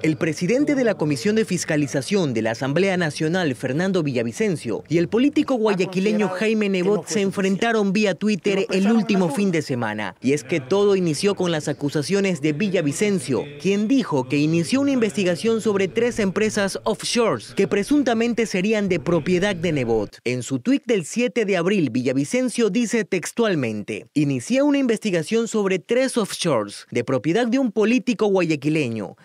El presidente de la Comisión de Fiscalización de la Asamblea Nacional, Fernando Villavicencio, y el político guayaquileño Jaime Nebot se enfrentaron vía Twitter el último fin de semana. Y es que todo inició con las acusaciones de Villavicencio, quien dijo que inició una investigación sobre tres empresas offshores que presuntamente serían de propiedad de Nebot. En su tuit del 7 de abril, Villavicencio dice textualmente, inicié una investigación sobre tres offshores de propiedad de un político guayaquileño,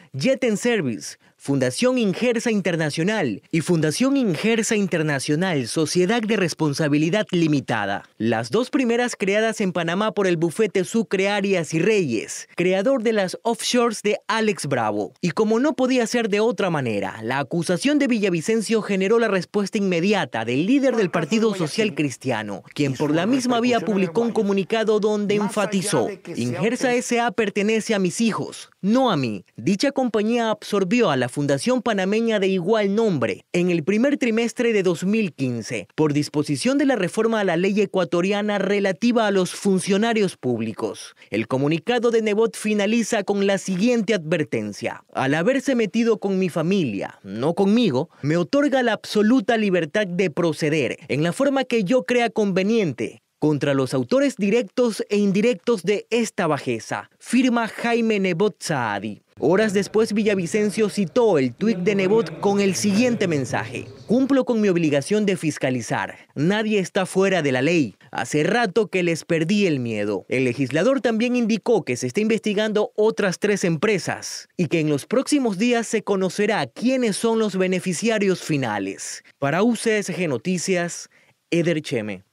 service Fundación Ingersa Internacional y Fundación Ingersa Internacional Sociedad de Responsabilidad Limitada. Las dos primeras creadas en Panamá por el bufete Sucre Arias y Reyes, creador de las offshores de Alex Bravo. Y como no podía ser de otra manera, la acusación de Villavicencio generó la respuesta inmediata del líder del Partido Social Cristiano, quien por la misma vía publicó un comunicado donde enfatizó, Ingersa SA pertenece a mis hijos, no a mí. Dicha compañía absorbió a la Fundación Panameña de igual nombre en el primer trimestre de 2015 por disposición de la reforma a la ley ecuatoriana relativa a los funcionarios públicos. El comunicado de Nebot finaliza con la siguiente advertencia. Al haberse metido con mi familia, no conmigo, me otorga la absoluta libertad de proceder en la forma que yo crea conveniente contra los autores directos e indirectos de esta bajeza, firma Jaime Nebot Saadi. Horas después, Villavicencio citó el tuit de Nebot con el siguiente mensaje. Cumplo con mi obligación de fiscalizar. Nadie está fuera de la ley. Hace rato que les perdí el miedo. El legislador también indicó que se está investigando otras tres empresas y que en los próximos días se conocerá quiénes son los beneficiarios finales. Para UCSG Noticias, Eder Cheme.